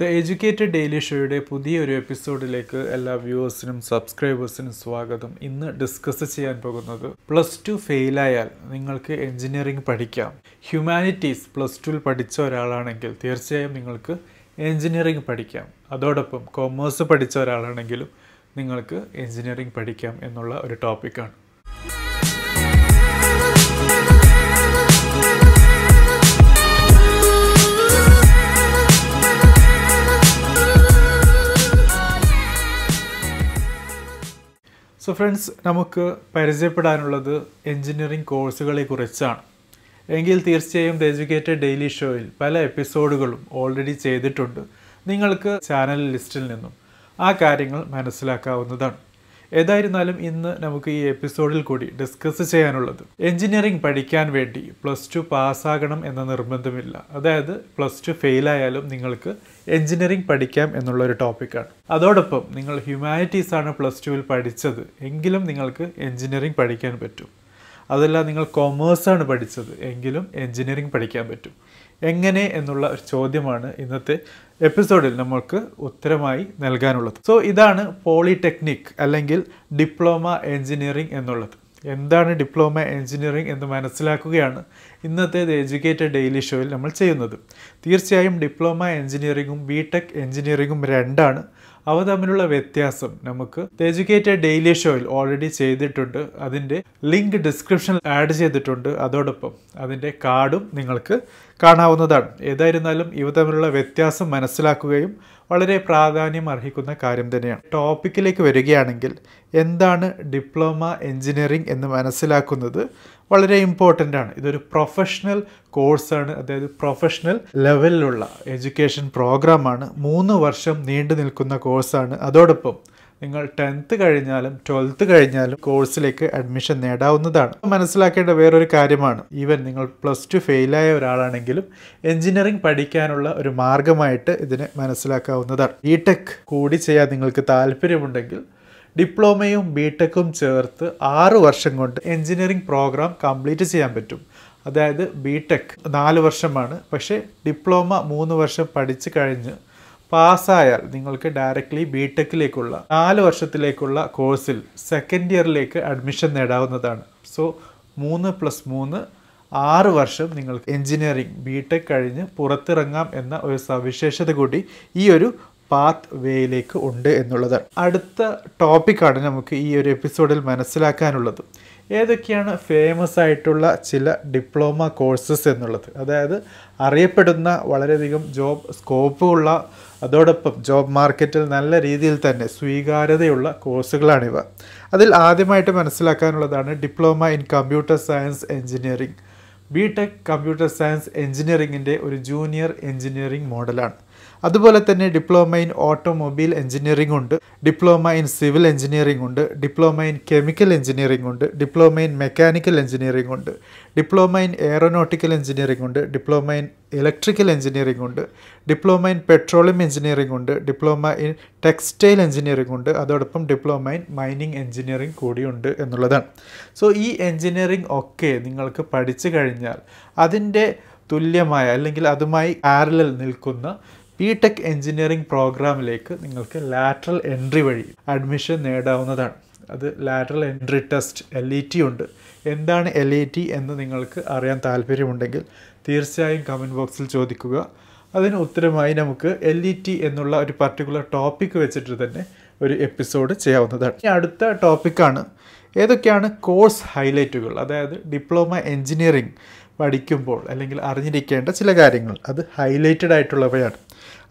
the educated daily ഷോയുടെ പുതിയൊരു എപ്പിസോഡിലേക്ക് എല്ലാ വ്യൂവേഴ്സിനും സബ്സ്ക്രൈബേഴ്സിനും സ്വാഗതം ഇന്ന് ഡിസ്കസ് ചെയ്യാൻ പോകുന്നത് പ്ലസ് ടു ഫെയിലായാൽ നിങ്ങൾക്ക് എൻജിനീയറിംഗ് പഠിക്കാം ഹ്യൂമാനിറ്റീസ് പ്ലസ് ടുവിൽ പഠിച്ച ഒരാളാണെങ്കിൽ തീർച്ചയായും നിങ്ങൾക്ക് എൻജിനീയറിംഗ് പഠിക്കാം അതോടൊപ്പം കൊമേഴ്സ് പഠിച്ച ഒരാളാണെങ്കിലും നിങ്ങൾക്ക് എൻജിനീയറിംഗ് പഠിക്കാം എന്നുള്ള ഒരു ടോപ്പിക്കാണ് സോ ഫ്രണ്ട്സ് നമുക്ക് പരിചയപ്പെടാനുള്ളത് എൻജിനീയറിംഗ് കോഴ്സുകളെ കുറിച്ചാണ് എങ്കിൽ തീർച്ചയായും ദ എജ്യൂക്കേറ്റഡ് ഡെയിലി ഷോയിൽ പല എപ്പിസോഡുകളും ഓൾറെഡി ചെയ്തിട്ടുണ്ട് നിങ്ങൾക്ക് ചാനൽ ലിസ്റ്റിൽ നിന്നും ആ കാര്യങ്ങൾ മനസ്സിലാക്കാവുന്നതാണ് ഏതായിരുന്നാലും ഇന്ന് നമുക്ക് ഈ എപ്പിസോഡിൽ കൂടി ഡിസ്കസ് ചെയ്യാനുള്ളത് എഞ്ചിനീയറിംഗ് പഠിക്കാൻ വേണ്ടി പ്ലസ് ടു പാസ്സാകണം എന്ന നിർബന്ധമില്ല അതായത് പ്ലസ് ടു ഫെയിലായാലും നിങ്ങൾക്ക് എഞ്ചിനീയറിംഗ് പഠിക്കാം എന്നുള്ള ഒരു ടോപ്പിക്കാണ് അതോടൊപ്പം നിങ്ങൾ ഹ്യൂമാനിറ്റീസാണ് പ്ലസ് ടുവിൽ പഠിച്ചത് എങ്കിലും നിങ്ങൾക്ക് എഞ്ചിനീയറിംഗ് പഠിക്കാൻ പറ്റും അതല്ല നിങ്ങൾ കൊമേഴ്സാണ് പഠിച്ചത് എങ്കിലും എൻജിനീയറിംഗ് പഠിക്കാൻ പറ്റും എങ്ങനെ എന്നുള്ള ഒരു ചോദ്യമാണ് ഇന്നത്തെ എപ്പിസോഡിൽ നമ്മൾക്ക് ഉത്തരമായി നൽകാനുള്ളത് സോ ഇതാണ് പോളിടെക്നിക് അല്ലെങ്കിൽ ഡിപ്ലോമ എൻജിനീയറിംഗ് എന്നുള്ളത് എന്താണ് ഡിപ്ലോമ എഞ്ചിനീയറിംഗ് എന്ന് മനസ്സിലാക്കുകയാണ് ഇന്നത്തെ ദ എജ്യൂക്കേറ്റഡ് ഡെയിലി ഷോയിൽ നമ്മൾ ചെയ്യുന്നത് തീർച്ചയായും ഡിപ്ലോമ എഞ്ചിനീയറിംഗും ബി ടെക് എഞ്ചിനീയറിംഗും രണ്ടാണ് അവ തമ്മിലുള്ള വ്യത്യാസം നമുക്ക് ദ എജ്യൂക്കേറ്റഡ് ഡെയിലി ഷോയിൽ ഓൾറെഡി ചെയ്തിട്ടുണ്ട് അതിൻ്റെ ലിങ്ക് ഡിസ്ക്രിപ്ഷനിൽ ആഡ് ചെയ്തിട്ടുണ്ട് അതോടൊപ്പം അതിൻ്റെ കാർഡും നിങ്ങൾക്ക് കാണാവുന്നതാണ് ഏതായിരുന്നാലും ഇവ തമ്മിലുള്ള വ്യത്യാസം മനസ്സിലാക്കുകയും വളരെ പ്രാധാന്യം അർഹിക്കുന്ന കാര്യം തന്നെയാണ് ടോപ്പിക്കിലേക്ക് വരികയാണെങ്കിൽ എന്താണ് ഡിപ്ലോമ എൻജിനീയറിംഗ് എന്ന് മനസ്സിലാക്കുന്നത് വളരെ ഇമ്പോർട്ടൻ്റ് ആണ് ഇതൊരു പ്രൊഫഷണൽ കോഴ്സാണ് അതായത് പ്രൊഫഷണൽ ലെവലിലുള്ള എഡ്യൂക്കേഷൻ പ്രോഗ്രാമാണ് മൂന്ന് വർഷം നീണ്ടു നിൽക്കുന്ന കോഴ്സാണ് അതോടൊപ്പം നിങ്ങൾ ടെൻത്ത് കഴിഞ്ഞാലും ട്വൽത്ത് കഴിഞ്ഞാലും കോഴ്സിലേക്ക് അഡ്മിഷൻ നേടാവുന്നതാണ് മനസ്സിലാക്കേണ്ട വേറൊരു കാര്യമാണ് ഈവൻ നിങ്ങൾ പ്ലസ് ടു ഫെയിലായ ഒരാളാണെങ്കിലും എഞ്ചിനീയറിംഗ് പഠിക്കാനുള്ള ഒരു മാർഗമായിട്ട് ഇതിനെ മനസ്സിലാക്കാവുന്നതാണ് ബി ടെക് കൂടി ചെയ്യാൻ നിങ്ങൾക്ക് താല്പര്യമുണ്ടെങ്കിൽ ഡിപ്ലോമയും ബി ടെക്കും ചേർത്ത് ആറ് വർഷം കൊണ്ട് എഞ്ചിനീയറിംഗ് പ്രോഗ്രാം കംപ്ലീറ്റ് ചെയ്യാൻ പറ്റും അതായത് ബി ടെക് നാല് വർഷമാണ് പക്ഷേ ഡിപ്ലോമ മൂന്ന് വർഷം പഠിച്ചു കഴിഞ്ഞ് പാസ്സായാൽ നിങ്ങൾക്ക് ഡയറക്റ്റ്ലി ബി ടെക്കിലേക്കുള്ള നാല് വർഷത്തിലേക്കുള്ള കോഴ്സിൽ സെക്കൻഡ് ഇയറിലേക്ക് അഡ്മിഷൻ നേടാവുന്നതാണ് സോ മൂന്ന് പ്ലസ് മൂന്ന് ആറ് വർഷം നിങ്ങൾക്ക് എഞ്ചിനീയറിംഗ് ബി ടെക് കഴിഞ്ഞ് പുറത്തിറങ്ങാം എന്ന ഒരു സവിശേഷത കൂടി ഈ ഒരു പാത്ത് വേയിലേക്ക് ഉണ്ട് എന്നുള്ളത് അടുത്ത ടോപ്പിക്കാണ് നമുക്ക് ഈ ഒരു എപ്പിസോഡിൽ മനസ്സിലാക്കാനുള്ളത് ഏതൊക്കെയാണ് ഫേമസ് ആയിട്ടുള്ള ചില ഡിപ്ലോമ കോഴ്സസ് എന്നുള്ളത് അതായത് അറിയപ്പെടുന്ന വളരെയധികം ജോബ് സ്കോപ്പുള്ള അതോടൊപ്പം ജോബ് മാർക്കറ്റിൽ നല്ല രീതിയിൽ തന്നെ സ്വീകാര്യതയുള്ള കോഴ്സുകളാണിവ അതിൽ ആദ്യമായിട്ട് മനസ്സിലാക്കാനുള്ളതാണ് diploma in computer science engineering B tech computer science എഞ്ചിനീയറിങ്ങിൻ്റെ ഒരു ജൂനിയർ എഞ്ചിനീയറിംഗ് മോഡലാണ് അതുപോലെ തന്നെ ഡിപ്ലോമ ഇൻ ഓട്ടോമൊബൈൽ എഞ്ചിനീയറിംഗ് ഉണ്ട് ഡിപ്ലോമ ഇൻ സിവിൽ എഞ്ചിനീയറിംഗ് ഉണ്ട് ഡിപ്ലോമ ഇൻ കെമിക്കൽ എഞ്ചിനീയറിംഗ് ഉണ്ട് ഡിപ്ലോമ ഇൻ മെക്കാനിക്കൽ എഞ്ചിനീയറിംഗ് ഉണ്ട് ഡിപ്ലോമ ഇൻ എയറോനോട്ടിക്കൽ എഞ്ചിനീയറിംഗ് ഉണ്ട് ഡിപ്ലോമ ഇൻ ഇലക്ട്രിക്കൽ എഞ്ചിനീയറിംഗ് ഉണ്ട് ഡിപ്ലോമ ഇൻ പെട്രോളിയം എഞ്ചിനീയറിംഗ് ഉണ്ട് ഡിപ്ലോമ ഇൻ ടെക്സ്റ്റൈൽ എഞ്ചിനീയറിംഗ് ഉണ്ട് അതോടൊപ്പം diploma in mining engineering കൂടിയുണ്ട് എന്നുള്ളതാണ് സോ ഈ എഞ്ചിനീയറിംഗ് ഒക്കെ നിങ്ങൾക്ക് പഠിച്ചു കഴിഞ്ഞാൽ അതിൻ്റെ തുല്യമായ അല്ലെങ്കിൽ അതുമായി പാരലൽ നിൽക്കുന്ന ബി ടെക് എഞ്ചിനീയറിംഗ് പ്രോഗ്രാമിലേക്ക് നിങ്ങൾക്ക് ലാറ്ററൽ എൻട്രി വഴി അഡ്മിഷൻ നേടാവുന്നതാണ് അത് lateral entry test L E T ഉണ്ട് എന്താണ് എൽ ഇ ടി എന്ന് നിങ്ങൾക്ക് അറിയാൻ താല്പര്യമുണ്ടെങ്കിൽ തീർച്ചയായും കമൻറ്റ് ബോക്സിൽ ചോദിക്കുക അതിന് ഉത്തരമായി നമുക്ക് എൽ ഇ ടി എന്നുള്ള ഒരു പർട്ടിക്കുലർ ടോപ്പിക് വെച്ചിട്ട് തന്നെ ഒരു എപ്പിസോഡ് ചെയ്യാവുന്നതാണ് ഇനി അടുത്ത ടോപ്പിക്കാണ് ഏതൊക്കെയാണ് കോഴ്സ് ഹൈലൈറ്റുകൾ അതായത് ഡിപ്ലോമ എൻജിനീയറിംഗ് പഠിക്കുമ്പോൾ അല്ലെങ്കിൽ അറിഞ്ഞിരിക്കേണ്ട ചില കാര്യങ്ങൾ അത് ഹൈലൈറ്റഡ് ആയിട്ടുള്ളവയാണ്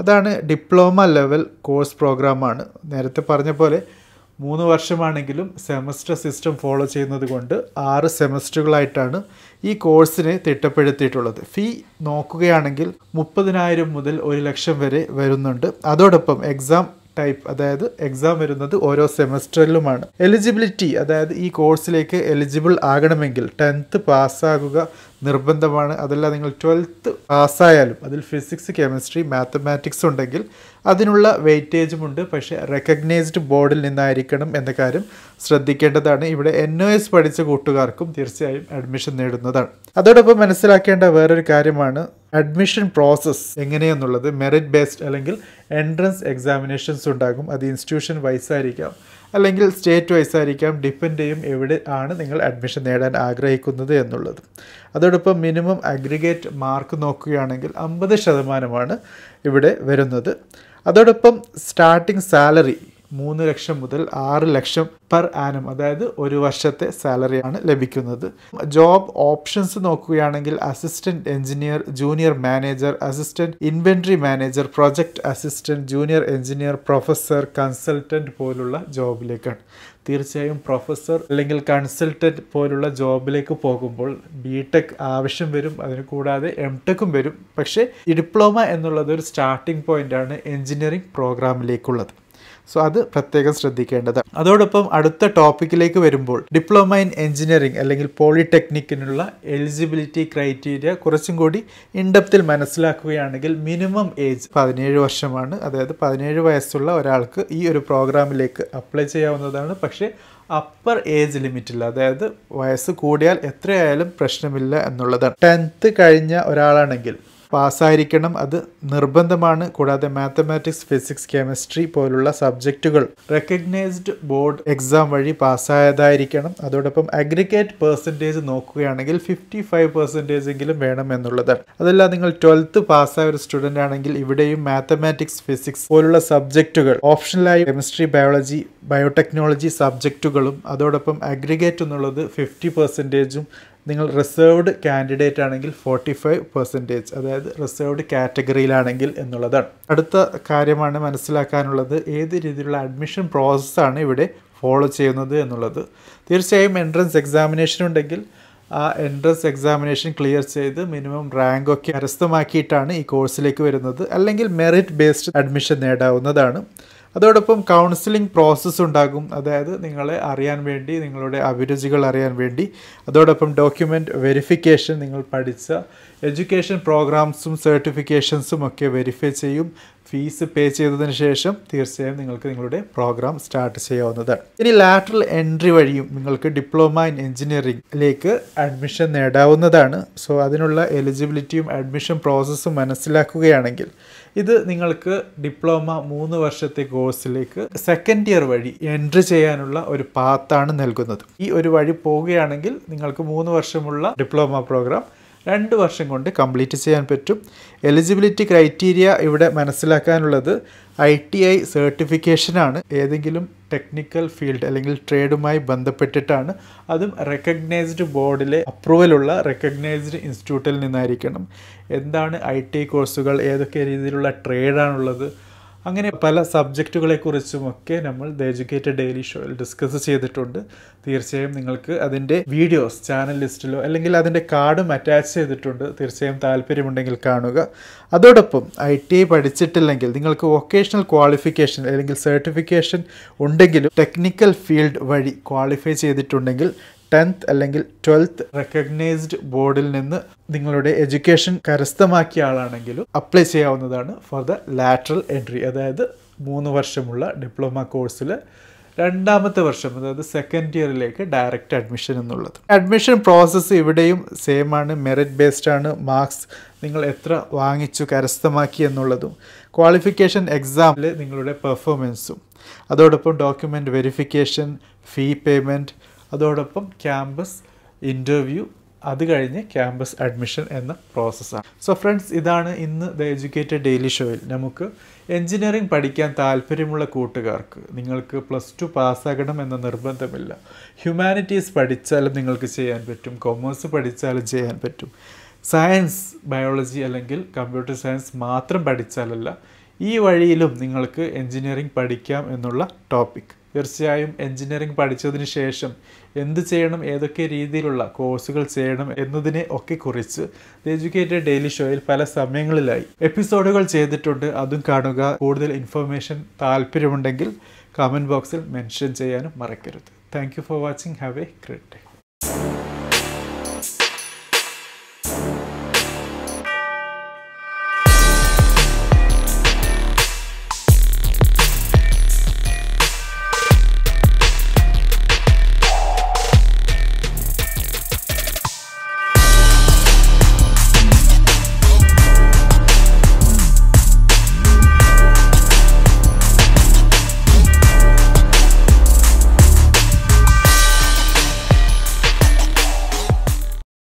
അതാണ് ഡിപ്ലോമ ലെവൽ കോഴ്സ് പ്രോഗ്രാമാണ് നേരത്തെ പറഞ്ഞ പോലെ മൂന്ന് വർഷമാണെങ്കിലും സെമസ്റ്റർ സിസ്റ്റം ഫോളോ ചെയ്യുന്നത് കൊണ്ട് ആറ് സെമസ്റ്ററുകളായിട്ടാണ് ഈ കോഴ്സിനെ തിട്ടപ്പെടുത്തിയിട്ടുള്ളത് ഫീ നോക്കുകയാണെങ്കിൽ മുപ്പതിനായിരം മുതൽ ഒരു ലക്ഷം വരെ വരുന്നുണ്ട് അതോടൊപ്പം എക്സാം ടൈപ്പ് അതായത് എക്സാം വരുന്നത് ഓരോ സെമസ്റ്ററിലുമാണ് എലിജിബിലിറ്റി അതായത് ഈ കോഴ്സിലേക്ക് എലിജിബിൾ ആകണമെങ്കിൽ ടെൻത്ത് പാസ്സാകുക നിർബന്ധമാണ് അതല്ല നിങ്ങൾ ട്വൽത്ത് പാസ്സായാലും അതിൽ ഫിസിക്സ് കെമിസ്ട്രി മാത്തമാറ്റിക്സ് ഉണ്ടെങ്കിൽ അതിനുള്ള ഉണ്ട് പക്ഷേ റെക്കഗ്നൈസ്ഡ് ബോർഡിൽ നിന്നായിരിക്കണം എന്ന കാര്യം ശ്രദ്ധിക്കേണ്ടതാണ് ഇവിടെ എൻ ഒ എസ് പഠിച്ച കൂട്ടുകാർക്കും തീർച്ചയായും അഡ്മിഷൻ നേടുന്നതാണ് അതോടൊപ്പം മനസ്സിലാക്കേണ്ട വേറൊരു കാര്യമാണ് അഡ്മിഷൻ പ്രോസസ്സ് എങ്ങനെയെന്നുള്ളത് മെറിറ്റ് ബേസ്ഡ് അല്ലെങ്കിൽ എൻട്രൻസ് എക്സാമിനേഷൻസ് ഉണ്ടാകും അത് ഇൻസ്റ്റിറ്റ്യൂഷൻ വൈസ് ആയിരിക്കാം അല്ലെങ്കിൽ സ്റ്റേറ്റ് വൈസ് ആയിരിക്കാം ഡിപ്പെൻഡ് ചെയ്യും എവിടെ ആണ് നിങ്ങൾ അഡ്മിഷൻ നേടാൻ ആഗ്രഹിക്കുന്നത് എന്നുള്ളത് അതോടൊപ്പം മിനിമം അഗ്രിഗേറ്റ് മാർക്ക് നോക്കുകയാണെങ്കിൽ അമ്പത് ശതമാനമാണ് ഇവിടെ വരുന്നത് അതോടൊപ്പം സ്റ്റാർട്ടിംഗ് സാലറി മൂന്ന് ലക്ഷം മുതൽ ആറ് ലക്ഷം പെർ ആനം അതായത് ഒരു വർഷത്തെ സാലറിയാണ് ലഭിക്കുന്നത് ജോബ് ഓപ്ഷൻസ് നോക്കുകയാണെങ്കിൽ assistant engineer junior manager assistant inventory manager project assistant junior engineer professor consultant പോലുള്ള ജോബിലേക്കാണ് തീർച്ചയായും പ്രൊഫസർ അല്ലെങ്കിൽ കൺസൾട്ടൻറ്റ് പോലുള്ള ജോബിലേക്ക് പോകുമ്പോൾ ബി ടെക് ആവശ്യം വരും അതിന് കൂടാതെ എം ടെക്കും വരും പക്ഷേ ഡിപ്ലോമ എന്നുള്ളത് ഒരു സ്റ്റാർട്ടിംഗ് പോയിൻ്റാണ് എഞ്ചിനീയറിംഗ് പ്രോഗ്രാമിലേക്കുള്ളത് സോ അത് പ്രത്യേകം ശ്രദ്ധിക്കേണ്ടത് അതോടൊപ്പം അടുത്ത ടോപ്പിക്കിലേക്ക് വരുമ്പോൾ ഡിപ്ലോമ ഇൻ എഞ്ചിനീയറിംഗ് അല്ലെങ്കിൽ പോളിടെക്നിക്കിനുള്ള എലിജിബിലിറ്റി ക്രൈറ്റീരിയ കുറച്ചും കൂടി ഇൻഡപ്തിൽ മനസ്സിലാക്കുകയാണെങ്കിൽ മിനിമം ഏജ് പതിനേഴ് വർഷമാണ് അതായത് പതിനേഴ് വയസ്സുള്ള ഒരാൾക്ക് ഈ ഒരു പ്രോഗ്രാമിലേക്ക് അപ്ലൈ ചെയ്യാവുന്നതാണ് പക്ഷേ അപ്പർ ഏജ് ലിമിറ്റില്ല അതായത് വയസ്സ് കൂടിയാൽ എത്രയായാലും പ്രശ്നമില്ല എന്നുള്ളതാണ് ടെൻത്ത് കഴിഞ്ഞ ഒരാളാണെങ്കിൽ പാസ്സായിരിക്കണം അത് നിർബന്ധമാണ് കൂടാതെ മാത്തമാറ്റിക്സ് ഫിസിക്സ് കെമിസ്ട്രി പോലുള്ള സബ്ജക്റ്റുകൾ റെക്കഗ്നൈസ്ഡ് ബോർഡ് എക്സാം വഴി പാസ്സായതായിരിക്കണം അതോടൊപ്പം അഗ്രിഗേറ്റ് പെർസെൻറ്റേജ് നോക്കുകയാണെങ്കിൽ ഫിഫ്റ്റി ഫൈവ് പെർസെൻറ്റേജ് എങ്കിലും വേണം എന്നുള്ളതാണ് അതല്ല നിങ്ങൾ ട്വൽത്ത് പാസ്സായ ഒരു സ്റ്റുഡൻ്റ് ആണെങ്കിൽ ഇവിടെയും മാത്തമാറ്റിക്സ് ഫിസിക്സ് പോലുള്ള സബ്ജക്റ്റുകൾ ഓപ്ഷണലായി കെമിസ്ട്രി ബയോളജി ബയോടെക്നോളജി സബ്ജക്റ്റുകളും അതോടൊപ്പം അഗ്രിഗേറ്റ് എന്നുള്ളത് ഫിഫ്റ്റി പെർസെൻറ്റേജും നിങ്ങൾ റിസർവ്ഡ് കാൻഡിഡേറ്റ് ആണെങ്കിൽ ഫോർട്ടി ഫൈവ് പെർസെൻറ്റേജ് അതായത് റിസർവ്ഡ് കാറ്റഗറിയിലാണെങ്കിൽ എന്നുള്ളതാണ് അടുത്ത കാര്യമാണ് മനസ്സിലാക്കാനുള്ളത് ഏത് രീതിയിലുള്ള അഡ്മിഷൻ പ്രോസസ്സാണ് ഇവിടെ ഫോളോ ചെയ്യുന്നത് എന്നുള്ളത് തീർച്ചയായും എൻട്രൻസ് എക്സാമിനേഷൻ ഉണ്ടെങ്കിൽ ആ എൻട്രൻസ് എക്സാമിനേഷൻ ക്ലിയർ ചെയ്ത് മിനിമം റാങ്ക് ഒക്കെ കരസ്ഥമാക്കിയിട്ടാണ് ഈ കോഴ്സിലേക്ക് വരുന്നത് അല്ലെങ്കിൽ മെറിറ്റ് ബേസ്ഡ് അഡ്മിഷൻ നേടാവുന്നതാണ് അതോടൊപ്പം കൗൺസിലിംഗ് പ്രോസസ്സ് ഉണ്ടാകും അതായത് നിങ്ങളെ അറിയാൻ വേണ്ടി നിങ്ങളുടെ അഭിരുചികൾ അറിയാൻ വേണ്ടി അതോടൊപ്പം ഡോക്യുമെൻ്റ് വെരിഫിക്കേഷൻ നിങ്ങൾ പഠിച്ച എഡ്യൂക്കേഷൻ പ്രോഗ്രാംസും സർട്ടിഫിക്കേഷൻസും ഒക്കെ വെരിഫൈ ചെയ്യും ഫീസ് പേ ചെയ്തതിന് ശേഷം തീർച്ചയായും നിങ്ങൾക്ക് നിങ്ങളുടെ പ്രോഗ്രാം സ്റ്റാർട്ട് ചെയ്യാവുന്നതാണ് ഇനി ലാറ്ററൽ എൻട്രി വഴിയും നിങ്ങൾക്ക് ഡിപ്ലോമ ഇൻ എഞ്ചിനീയറിംഗിലേക്ക് അഡ്മിഷൻ നേടാവുന്നതാണ് സോ അതിനുള്ള എലിജിബിലിറ്റിയും അഡ്മിഷൻ പ്രോസസ്സും മനസ്സിലാക്കുകയാണെങ്കിൽ ഇത് നിങ്ങൾക്ക് ഡിപ്ലോമ മൂന്ന് വർഷത്തെ കോഴ്സിലേക്ക് സെക്കൻഡ് ഇയർ വഴി എൻട്രി ചെയ്യാനുള്ള ഒരു പാത്താണ് നൽകുന്നത് ഈ ഒരു വഴി പോവുകയാണെങ്കിൽ നിങ്ങൾക്ക് മൂന്ന് വർഷമുള്ള ഡിപ്ലോമ പ്രോഗ്രാം രണ്ട് വർഷം കൊണ്ട് കംപ്ലീറ്റ് ചെയ്യാൻ പറ്റും എലിജിബിലിറ്റി ക്രൈറ്റീരിയ ഇവിടെ മനസ്സിലാക്കാനുള്ളത് ഐ ടി ഐ സർട്ടിഫിക്കേഷനാണ് ഏതെങ്കിലും ടെക്നിക്കൽ ഫീൽഡ് അല്ലെങ്കിൽ ട്രേഡുമായി ബന്ധപ്പെട്ടിട്ടാണ് അതും റെക്കഗ്നൈസ്ഡ് ബോർഡിലെ അപ്രൂവലുള്ള റെക്കഗ്നൈസ്ഡ് ഇൻസ്റ്റിറ്റ്യൂട്ടിൽ നിന്നായിരിക്കണം എന്താണ് ഐ ടി ഐ കോഴ്സുകൾ ഏതൊക്കെ രീതിയിലുള്ള ട്രേഡാണുള്ളത് അങ്ങനെ പല സബ്ജക്റ്റുകളെ കുറിച്ചുമൊക്കെ നമ്മൾ ദ എജ്യൂക്കേറ്റഡ് ഡെയിലി ഷോയിൽ ഡിസ്കസ് ചെയ്തിട്ടുണ്ട് തീർച്ചയായും നിങ്ങൾക്ക് അതിൻ്റെ വീഡിയോസ് ചാനൽ ലിസ്റ്റിലോ അല്ലെങ്കിൽ അതിൻ്റെ കാർഡും അറ്റാച്ച് ചെയ്തിട്ടുണ്ട് തീർച്ചയായും താല്പര്യമുണ്ടെങ്കിൽ കാണുക അതോടൊപ്പം ഐ ടി ഐ പഠിച്ചിട്ടില്ലെങ്കിൽ നിങ്ങൾക്ക് വൊക്കേഷണൽ ക്വാളിഫിക്കേഷൻ അല്ലെങ്കിൽ സർട്ടിഫിക്കേഷൻ ഉണ്ടെങ്കിലും ടെക്നിക്കൽ ഫീൽഡ് വഴി ക്വാളിഫൈ ചെയ്തിട്ടുണ്ടെങ്കിൽ ടെൻത്ത് അല്ലെങ്കിൽ ട്വൽത്ത് റെക്കഗ്നൈസ്ഡ് ബോർഡിൽ നിന്ന് നിങ്ങളുടെ എഡ്യൂക്കേഷൻ കരസ്ഥമാക്കിയ ആളാണെങ്കിലും അപ്ലൈ ചെയ്യാവുന്നതാണ് ഫോർ ദ ലാറ്ററൽ എൻട്രി അതായത് മൂന്ന് വർഷമുള്ള ഡിപ്ലോമ കോഴ്സിൽ രണ്ടാമത്തെ വർഷം അതായത് സെക്കൻഡ് ഇയറിലേക്ക് ഡയറക്റ്റ് അഡ്മിഷൻ എന്നുള്ളത് അഡ്മിഷൻ പ്രോസസ്സ് ഇവിടെയും സെയിം ആണ് മെറിറ്റ് ബേസ്ഡ് ആണ് മാർക്സ് നിങ്ങൾ എത്ര വാങ്ങിച്ചു കരസ്ഥമാക്കി എന്നുള്ളതും ക്വാളിഫിക്കേഷൻ എക്സാമിൽ നിങ്ങളുടെ പെർഫോമൻസും അതോടൊപ്പം ഡോക്യുമെൻ്റ് വെരിഫിക്കേഷൻ ഫീ പേയ്മെൻറ്റ് അതോടൊപ്പം ക്യാമ്പസ് ഇൻ്റർവ്യൂ അത് കഴിഞ്ഞ് ക്യാമ്പസ് അഡ്മിഷൻ എന്ന പ്രോസസ്സാണ് സോ ഫ്രണ്ട്സ് ഇതാണ് ഇന്ന് ദ എജ്യൂക്കേറ്റഡ് ഡെയിലി ഷോയിൽ നമുക്ക് എൻജിനീയറിംഗ് പഠിക്കാൻ താല്പര്യമുള്ള കൂട്ടുകാർക്ക് നിങ്ങൾക്ക് പ്ലസ് ടു പാസ്സാകണം എന്ന നിർബന്ധമില്ല ഹ്യൂമാനിറ്റീസ് പഠിച്ചാലും നിങ്ങൾക്ക് ചെയ്യാൻ പറ്റും കൊമേഴ്സ് പഠിച്ചാലും ചെയ്യാൻ പറ്റും സയൻസ് ബയോളജി അല്ലെങ്കിൽ കമ്പ്യൂട്ടർ സയൻസ് മാത്രം പഠിച്ചാലല്ല ഈ വഴിയിലും നിങ്ങൾക്ക് എൻജിനീയറിംഗ് പഠിക്കാം എന്നുള്ള ടോപ്പിക് തീർച്ചയായും എൻജിനീയറിംഗ് പഠിച്ചതിന് ശേഷം എന്ത് ചെയ്യണം ഏതൊക്കെ രീതിയിലുള്ള കോഴ്സുകൾ ചെയ്യണം എന്നതിനെ ഒക്കെ കുറിച്ച് ദ എജ്യൂക്കേറ്റഡ് ഡെയിലി ഷോയിൽ പല സമയങ്ങളിലായി എപ്പിസോഡുകൾ ചെയ്തിട്ടുണ്ട് അതും കാണുക കൂടുതൽ ഇൻഫർമേഷൻ താല്പര്യമുണ്ടെങ്കിൽ കമൻറ്റ് ബോക്സിൽ മെൻഷൻ ചെയ്യാനും മറക്കരുത് thank for watching have a great day